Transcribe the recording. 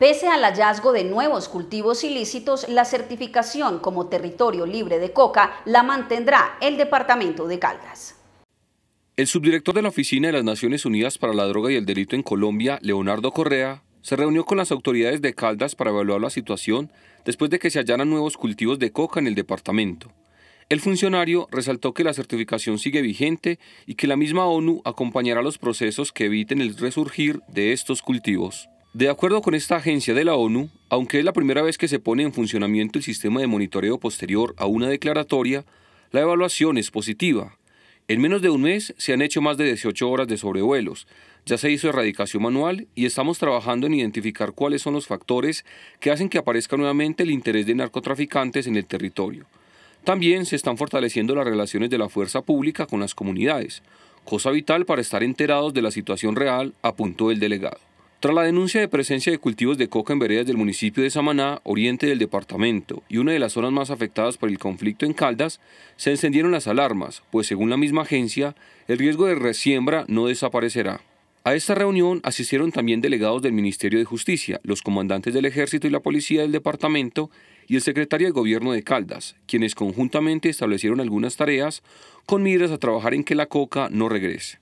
Pese al hallazgo de nuevos cultivos ilícitos, la certificación como territorio libre de coca la mantendrá el Departamento de Caldas. El subdirector de la Oficina de las Naciones Unidas para la Droga y el Delito en Colombia, Leonardo Correa, se reunió con las autoridades de Caldas para evaluar la situación después de que se hallaran nuevos cultivos de coca en el departamento. El funcionario resaltó que la certificación sigue vigente y que la misma ONU acompañará los procesos que eviten el resurgir de estos cultivos. De acuerdo con esta agencia de la ONU, aunque es la primera vez que se pone en funcionamiento el sistema de monitoreo posterior a una declaratoria, la evaluación es positiva. En menos de un mes se han hecho más de 18 horas de sobrevuelos, ya se hizo erradicación manual y estamos trabajando en identificar cuáles son los factores que hacen que aparezca nuevamente el interés de narcotraficantes en el territorio. También se están fortaleciendo las relaciones de la fuerza pública con las comunidades, cosa vital para estar enterados de la situación real, apuntó el delegado. Tras la denuncia de presencia de cultivos de coca en veredas del municipio de Samaná, oriente del departamento, y una de las zonas más afectadas por el conflicto en Caldas, se encendieron las alarmas, pues según la misma agencia, el riesgo de resiembra no desaparecerá. A esta reunión asistieron también delegados del Ministerio de Justicia, los comandantes del Ejército y la Policía del departamento y el secretario de Gobierno de Caldas, quienes conjuntamente establecieron algunas tareas con miras a trabajar en que la coca no regrese.